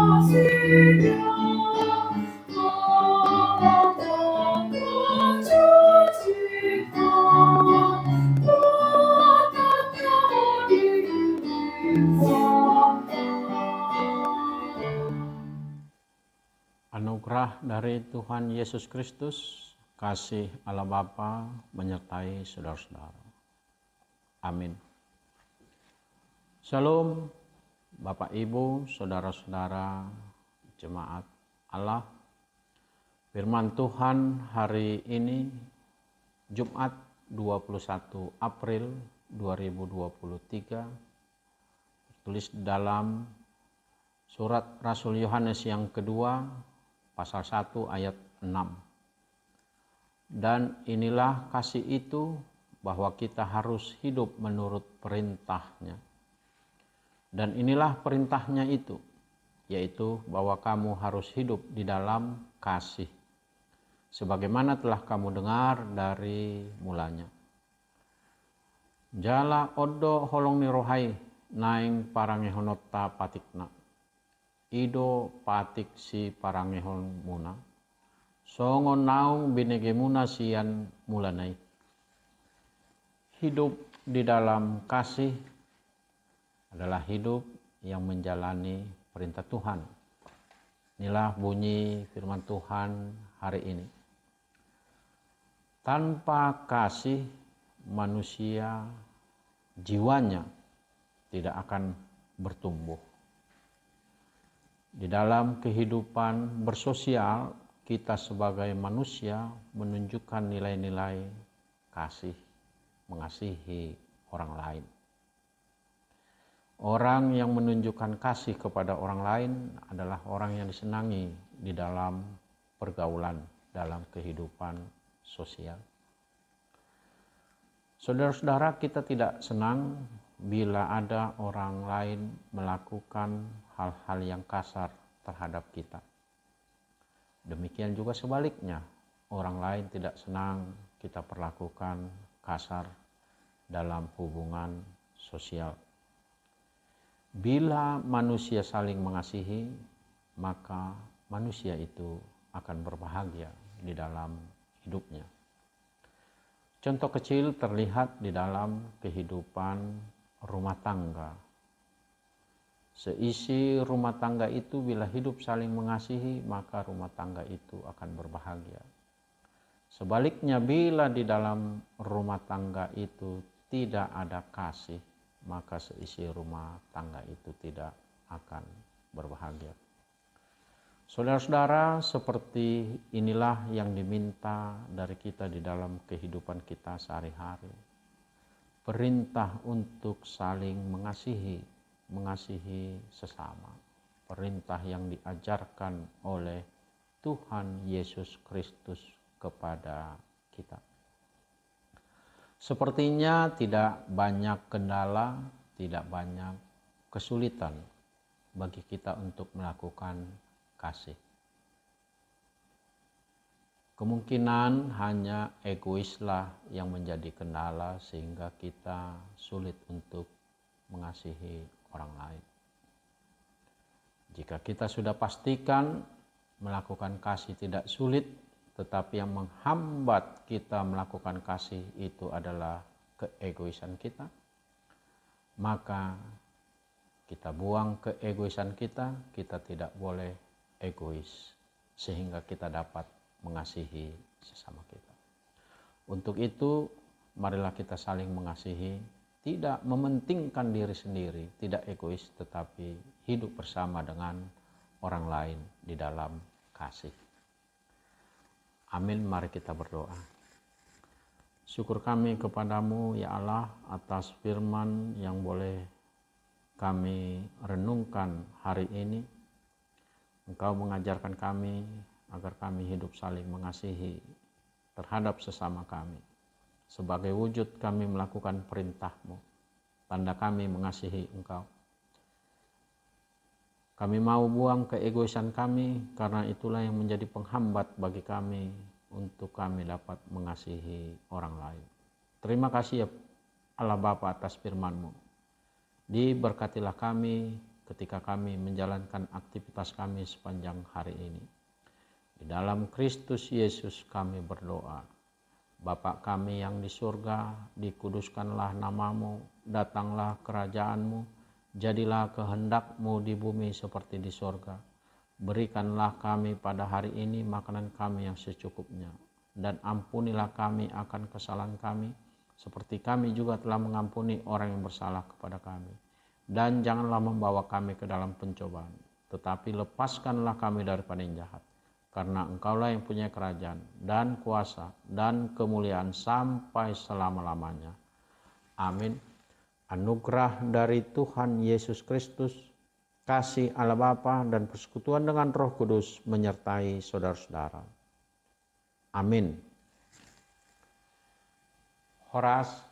Anugerah dari Tuhan Yesus Kristus, kasih Allah Bapa menyertai saudara-saudara. Amin. Shalom, Bapak Ibu, saudara-saudara jemaat Allah. Firman Tuhan hari ini Jumat 21 April 2023 tertulis dalam surat Rasul Yohanes yang kedua pasal 1 ayat 6. Dan inilah kasih itu bahwa kita harus hidup menurut perintahnya. nya dan inilah perintahnya itu, yaitu bahwa kamu harus hidup di dalam kasih, sebagaimana telah kamu dengar dari mulanya. Jala odo holong nirohai naing parangehonota patikna. Ido patik si parangehon muna. Songo naung binegemuna sian mulanai. Hidup di dalam kasih adalah hidup yang menjalani perintah Tuhan. Inilah bunyi firman Tuhan hari ini. Tanpa kasih manusia jiwanya tidak akan bertumbuh. Di dalam kehidupan bersosial, kita sebagai manusia menunjukkan nilai-nilai kasih, mengasihi orang lain. Orang yang menunjukkan kasih kepada orang lain adalah orang yang disenangi di dalam pergaulan, dalam kehidupan sosial. Saudara-saudara, kita tidak senang bila ada orang lain melakukan hal-hal yang kasar terhadap kita. Demikian juga sebaliknya, orang lain tidak senang kita perlakukan kasar dalam hubungan sosial Bila manusia saling mengasihi, maka manusia itu akan berbahagia di dalam hidupnya. Contoh kecil terlihat di dalam kehidupan rumah tangga. Seisi rumah tangga itu bila hidup saling mengasihi, maka rumah tangga itu akan berbahagia. Sebaliknya bila di dalam rumah tangga itu tidak ada kasih, maka seisi rumah tangga itu tidak akan berbahagia. Saudara-saudara, seperti inilah yang diminta dari kita di dalam kehidupan kita sehari-hari. Perintah untuk saling mengasihi, mengasihi sesama. Perintah yang diajarkan oleh Tuhan Yesus Kristus kepada kita. Sepertinya tidak banyak kendala, tidak banyak kesulitan bagi kita untuk melakukan kasih. Kemungkinan hanya egoislah yang menjadi kendala sehingga kita sulit untuk mengasihi orang lain. Jika kita sudah pastikan melakukan kasih tidak sulit, tetapi yang menghambat kita melakukan kasih itu adalah keegoisan kita. Maka kita buang keegoisan kita, kita tidak boleh egois sehingga kita dapat mengasihi sesama kita. Untuk itu, marilah kita saling mengasihi, tidak mementingkan diri sendiri, tidak egois, tetapi hidup bersama dengan orang lain di dalam kasih. Amin, mari kita berdoa. Syukur kami kepadamu ya Allah atas firman yang boleh kami renungkan hari ini. Engkau mengajarkan kami agar kami hidup saling mengasihi terhadap sesama kami. Sebagai wujud kami melakukan perintahmu, tanda kami mengasihi engkau. Kami mau buang keegoisan kami karena itulah yang menjadi penghambat bagi kami untuk kami dapat mengasihi orang lain. Terima kasih ya Allah Bapa atas firman-Mu. Diberkatilah kami ketika kami menjalankan aktivitas kami sepanjang hari ini. Di dalam Kristus Yesus kami berdoa. Bapa kami yang di surga, dikuduskanlah namamu, datanglah kerajaanmu, Jadilah kehendakmu di bumi seperti di sorga. Berikanlah kami pada hari ini makanan kami yang secukupnya. Dan ampunilah kami akan kesalahan kami, seperti kami juga telah mengampuni orang yang bersalah kepada kami. Dan janganlah membawa kami ke dalam pencobaan, tetapi lepaskanlah kami daripada yang jahat. Karena engkaulah yang punya kerajaan dan kuasa dan kemuliaan sampai selama-lamanya. Amin anugerah dari Tuhan Yesus Kristus, kasih Allah Bapa dan persekutuan dengan Roh Kudus menyertai saudara-saudara. Amin. Horas